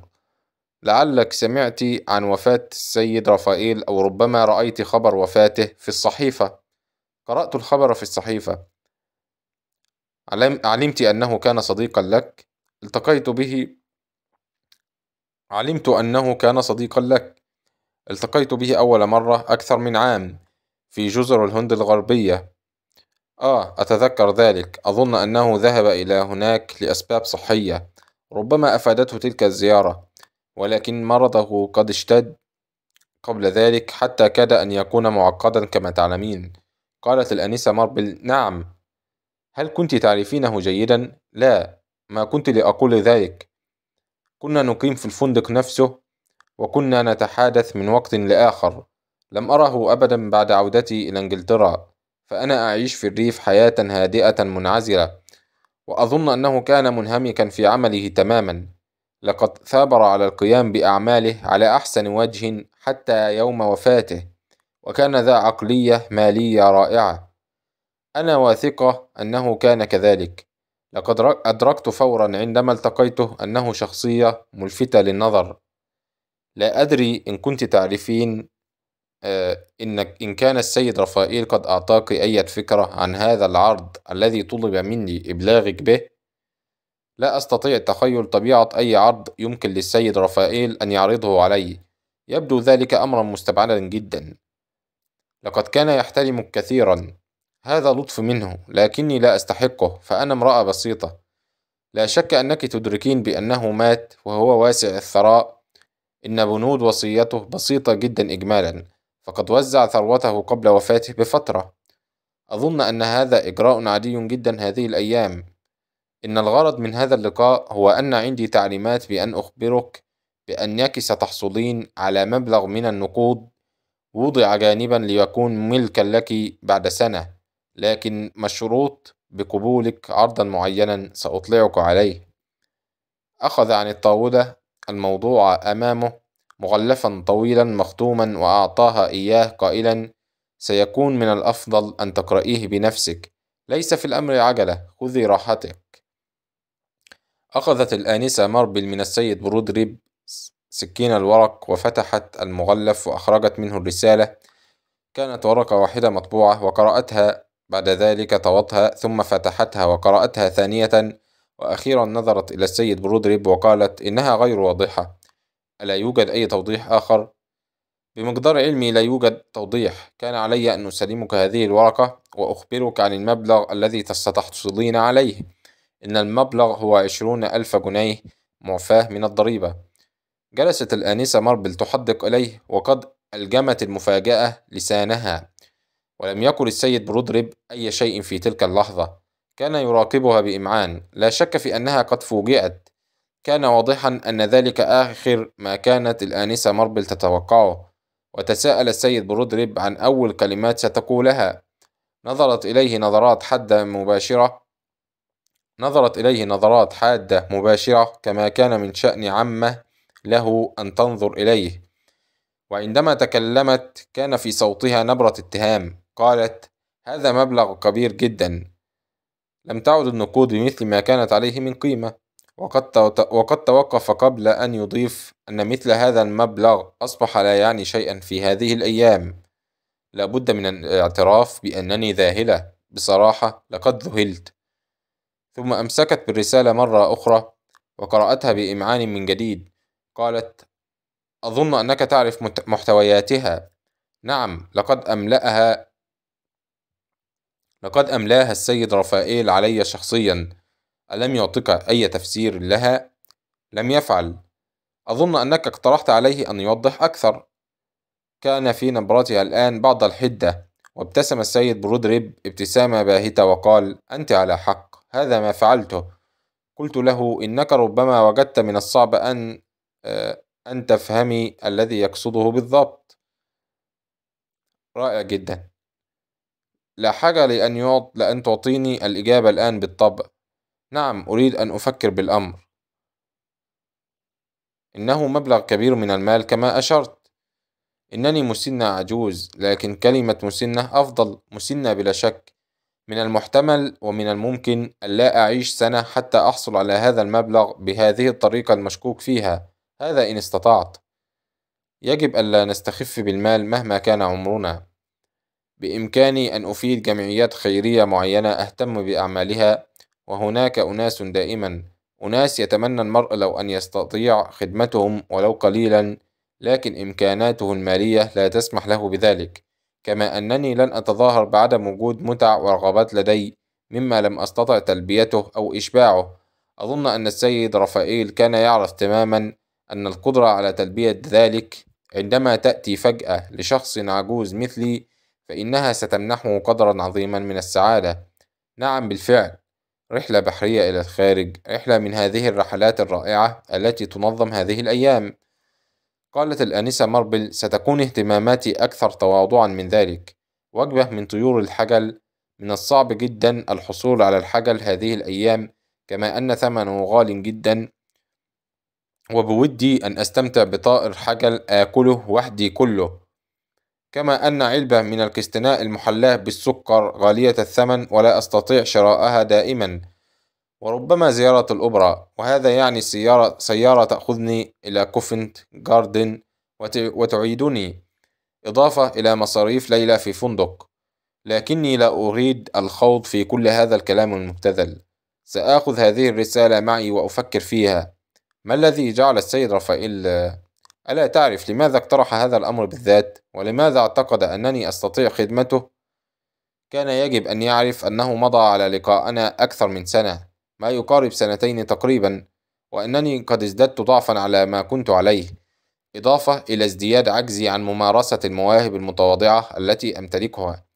لعلك سمعت عن وفاة السيد رافائيل أو ربما رأيت خبر وفاته في الصحيفة قرأت الخبر في الصحيفة علمت أنه كان صديقا لك التقيت به علمت أنه كان صديقا لك التقيت به أول مرة أكثر من عام في جزر الهند الغربية آه أتذكر ذلك أظن أنه ذهب إلى هناك لأسباب صحية ربما أفادته تلك الزيارة ولكن مرضه قد اشتد قبل ذلك حتى كاد أن يكون معقدا كما تعلمين قالت الأنسة ماربل نعم هل كنت تعرفينه جيدا؟ لا ما كنت لأقول ذلك كنا نقيم في الفندق نفسه وكنا نتحادث من وقت لآخر لم أره أبدا بعد عودتي إلى إنجلترا فأنا أعيش في الريف حياة هادئة منعزلة وأظن أنه كان منهمكا في عمله تماما لقد ثابر على القيام بأعماله على أحسن وجه حتى يوم وفاته وكان ذا عقلية مالية رائعة أنا واثقة أنه كان كذلك لقد أدركت فورا عندما التقيته أنه شخصية ملفتة للنظر لا أدري إن كنت تعرفين آه، إنك إن كان السيد رفائيل قد أعطاك أي فكرة عن هذا العرض الذي طلب مني إبلاغك به لا أستطيع تخيل طبيعة أي عرض يمكن للسيد رفائيل أن يعرضه علي يبدو ذلك أمرا مستبعدا جدا لقد كان يحترمك كثيرا هذا لطف منه لكني لا أستحقه فأنا امرأة بسيطة لا شك أنك تدركين بأنه مات وهو واسع الثراء إن بنود وصيته بسيطة جدا إجمالا فقد وزع ثروته قبل وفاته بفترة أظن أن هذا إجراء عادي جدا هذه الأيام إن الغرض من هذا اللقاء هو أن عندي تعليمات بأن أخبرك بأنك ستحصلين على مبلغ من النقود وضع جانبا ليكون ملكا لك بعد سنة لكن مشروط بقبولك عرضا معينا سأطلعك عليه أخذ عن الطاولة الموضوع أمامه مغلفا طويلا مختوما وأعطاها إياه قائلا سيكون من الأفضل أن تقرأيه بنفسك ليس في الأمر عجلة خذي راحتك أخذت الآنسة مربل من السيد برودريب سكين الورق وفتحت المغلف وأخرجت منه الرسالة كانت ورقة واحدة مطبوعة وقرأتها بعد ذلك طوتها ثم فتحتها وقرأتها ثانية وأخيرا نظرت إلى السيد برودريب وقالت إنها غير واضحة ألا يوجد أي توضيح آخر؟ بمقدار علمي لا يوجد توضيح كان علي أن أسلمك هذه الورقة وأخبرك عن المبلغ الذي ستحصلين عليه إن المبلغ هو عشرون ألف جنيه معفاة من الضريبة جلست الآنسة ماربل تحدق إليه وقد ألجمت المفاجأة لسانها ولم يكن السيد برودريب أي شيء في تلك اللحظة كان يراقبها بإمعان لا شك في أنها قد فوجئت كان واضحا أن ذلك آخر ما كانت الآنسة ماربل تتوقعه وتساءل السيد برودريب عن أول كلمات ستقولها نظرت إليه نظرات حادة مباشرة نظرت إليه نظرات حادة مباشرة كما كان من شأن عمه له أن تنظر إليه وعندما تكلمت كان في صوتها نبرة اتهام قالت هذا مبلغ كبير جدا لم تعد النقود بمثل ما كانت عليه من قيمة وقد توقف قبل أن يضيف أن مثل هذا المبلغ أصبح لا يعني شيئا في هذه الأيام لابد من الاعتراف بأنني ذاهلة بصراحة لقد ذهلت ثم أمسكت بالرسالة مرة أخرى وقرأتها بإمعان من جديد قالت أظن أنك تعرف محتوياتها نعم لقد أملأها لقد أملاها السيد رفائيل علي شخصيا ألم يعطك أي تفسير لها لم يفعل أظن أنك اقترحت عليه أن يوضح أكثر كان في نبرتها الآن بعض الحدة وابتسم السيد برودريب ابتسامة باهتة وقال أنت على حق هذا ما فعلته قلت له إنك ربما وجدت من الصعب أن آه، أن تفهمي الذي يقصده بالضبط رائع جدا لا حاجة لأن, يعط... لأن تعطيني الإجابة الآن بالطبع نعم أريد أن أفكر بالأمر إنه مبلغ كبير من المال كما أشرت إنني مسنة عجوز لكن كلمة مسنة أفضل مسنة بلا شك من المحتمل ومن الممكن ألا أعيش سنة حتى أحصل على هذا المبلغ بهذه الطريقة المشكوك فيها هذا إن استطعت يجب ألا نستخف بالمال مهما كان عمرنا بإمكاني أن أفيد جمعيات خيرية معينة أهتم بأعمالها وهناك أناس دائما أناس يتمنى المرء لو أن يستطيع خدمتهم ولو قليلا لكن إمكاناته المالية لا تسمح له بذلك كما أنني لن أتظاهر بعدم وجود متع ورغبات لدي مما لم أستطع تلبيته أو إشباعه أظن أن السيد رفائيل كان يعرف تماما أن القدرة على تلبية ذلك عندما تأتي فجأة لشخص عجوز مثلي فإنها ستمنحه قدرا عظيما من السعادة نعم بالفعل رحلة بحرية إلى الخارج رحلة من هذه الرحلات الرائعة التي تنظم هذه الأيام قالت الآنسة ماربل ستكون اهتماماتي أكثر تواضعا من ذلك وجبة من طيور الحجل من الصعب جدا الحصول على الحجل هذه الأيام كما أن ثمنه غال جدا وبودي أن أستمتع بطائر حجل آكله وحدي كله كما أن علبة من الكستناء المحلاة بالسكر غالية الثمن ولا أستطيع شراءها دائما وربما زيارة الأوبرا وهذا يعني سيارة, سيارة تأخذني إلى كوفنت جاردن وتعيدني إضافة إلى مصاريف ليلة في فندق لكني لا أريد الخوض في كل هذا الكلام المبتذل سآخذ هذه الرسالة معي وأفكر فيها ما الذي جعل السيد رافائيل ألا تعرف لماذا اقترح هذا الأمر بالذات؟ ولماذا اعتقد أنني أستطيع خدمته؟ كان يجب أن يعرف أنه مضى على لقاءنا أكثر من سنة، ما يقارب سنتين تقريبا، وأنني قد ازددت ضعفا على ما كنت عليه، إضافة إلى ازدياد عجزي عن ممارسة المواهب المتواضعة التي أمتلكها.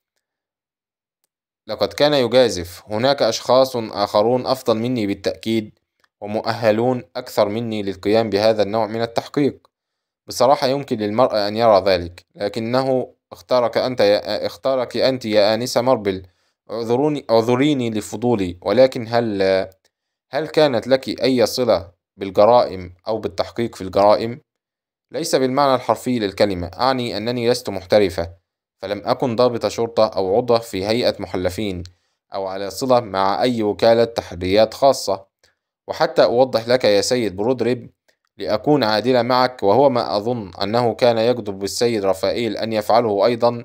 لقد كان يجازف، هناك أشخاص آخرون أفضل مني بالتأكيد، ومؤهلون أكثر مني للقيام بهذا النوع من التحقيق. بصراحة يمكن للمرء أن يرى ذلك، لكنه اختارك أنت يا اختارك أنتِ يا آنسة ماربل، اعذروني اعذريني لفضولي، ولكن هل هل كانت لكِ أي صلة بالجرائم أو بالتحقيق في الجرائم؟ ليس بالمعنى الحرفي للكلمة، أعني أنني لست محترفة، فلم أكن ضابط شرطة أو عضو في هيئة محلفين، أو على صلة مع أي وكالة تحريات خاصة، وحتى أوضح لك يا سيد برودريب لأكون عادلة معك وهو ما أظن أنه كان يجدب بالسيد رفائيل أن يفعله أيضا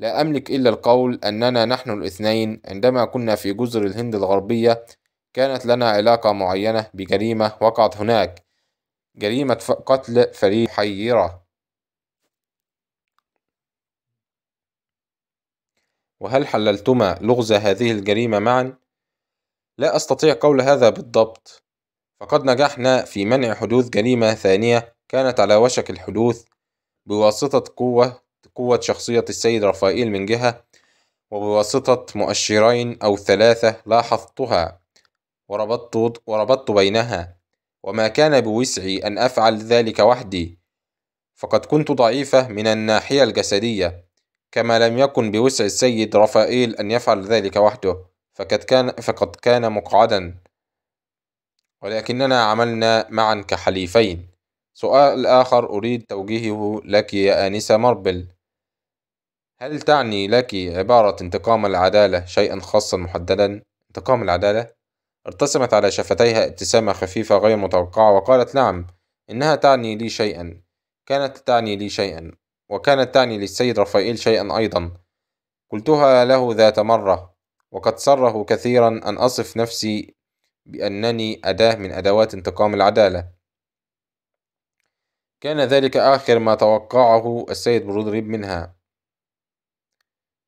لا أملك إلا القول أننا نحن الاثنين عندما كنا في جزر الهند الغربية كانت لنا علاقة معينة بجريمة وقعت هناك جريمة قتل فريد حيرة وهل حللتما لغز هذه الجريمة معا؟ لا أستطيع قول هذا بالضبط فقد نجحنا في منع حدوث جريمة ثانية كانت على وشك الحدوث بواسطة قوة قوة شخصية السيد رفائيل من جهة وبواسطة مؤشرين أو ثلاثة لاحظتها وربطت, وربطت بينها وما كان بوسعي أن أفعل ذلك وحدي فقد كنت ضعيفة من الناحية الجسدية كما لم يكن بوسع السيد رفائيل أن يفعل ذلك وحده فقد كان, فقد كان مقعدا ولكننا عملنا معا كحليفين سؤال آخر أريد توجيهه لك يا آنسة ماربل هل تعني لك عبارة انتقام العدالة شيئا خاصا محددا؟ انتقام العدالة؟ ارتسمت على شفتيها ابتسامة خفيفة غير متوقعة وقالت نعم إنها تعني لي شيئا كانت تعني لي شيئا وكانت تعني للسيد رفائيل شيئا أيضا قلتها له ذات مرة وقد سره كثيرا أن أصف نفسي بأنني أداة من أدوات انتقام العدالة كان ذلك آخر ما توقعه السيد برودريب منها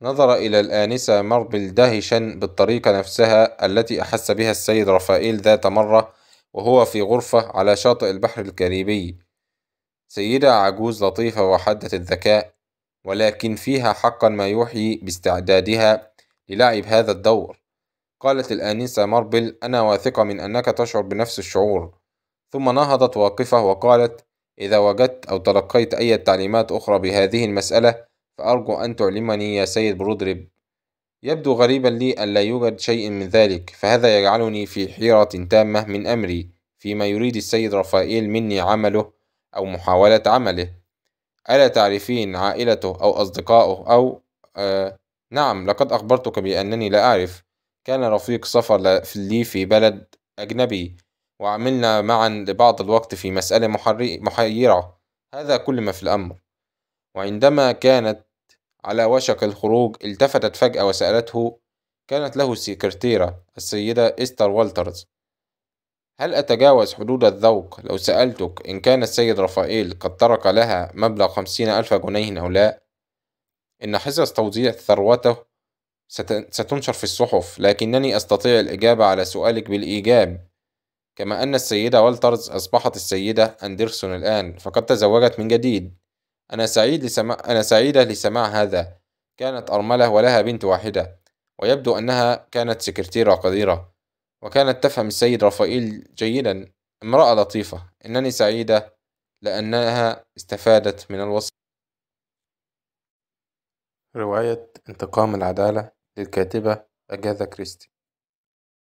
نظر إلى الآنسة ماربل دهشا بالطريقة نفسها التي أحس بها السيد رفائيل ذات مرة وهو في غرفة على شاطئ البحر الكاريبي سيدة عجوز لطيفة وحدة الذكاء ولكن فيها حقا ما يوحي باستعدادها للعب هذا الدور قالت الآنسة ماربل أنا واثقة من أنك تشعر بنفس الشعور ثم نهضت واقفة وقالت إذا وجدت أو تلقيت أي تعليمات أخرى بهذه المسألة فأرجو أن تعلمني يا سيد برودريب يبدو غريبا لي أن لا يوجد شيء من ذلك فهذا يجعلني في حيرة تامة من أمري فيما يريد السيد رفائيل مني عمله أو محاولة عمله ألا تعرفين عائلته أو أصدقائه أو آه نعم لقد أخبرتك بأنني لا أعرف كان رفيق سفر لي في بلد أجنبي وعملنا معا لبعض الوقت في مسألة محيرة هذا كل ما في الأمر وعندما كانت على وشك الخروج التفتت فجأة وسألته كانت له سكرتيرة السيدة إستر والترز هل أتجاوز حدود الذوق لو سألتك إن كان السيد رفائيل قد ترك لها مبلغ خمسين ألف جنيه أو لا؟ إن حصص توزيع ثروته ستنشر في الصحف لكنني أستطيع الإجابة على سؤالك بالإيجاب كما أن السيدة والترز أصبحت السيدة أندرسون الآن فقد تزوجت من جديد أنا سعيد لسماع أنا سعيدة لسماع هذا كانت أرملة ولها بنت واحدة ويبدو أنها كانت سكرتيرة قديرة وكانت تفهم السيد رافائيل جيدا امرأة لطيفة إنني سعيدة لأنها استفادت من الوصف رواية انتقام العدالة للكاتبة أجاثا كريستي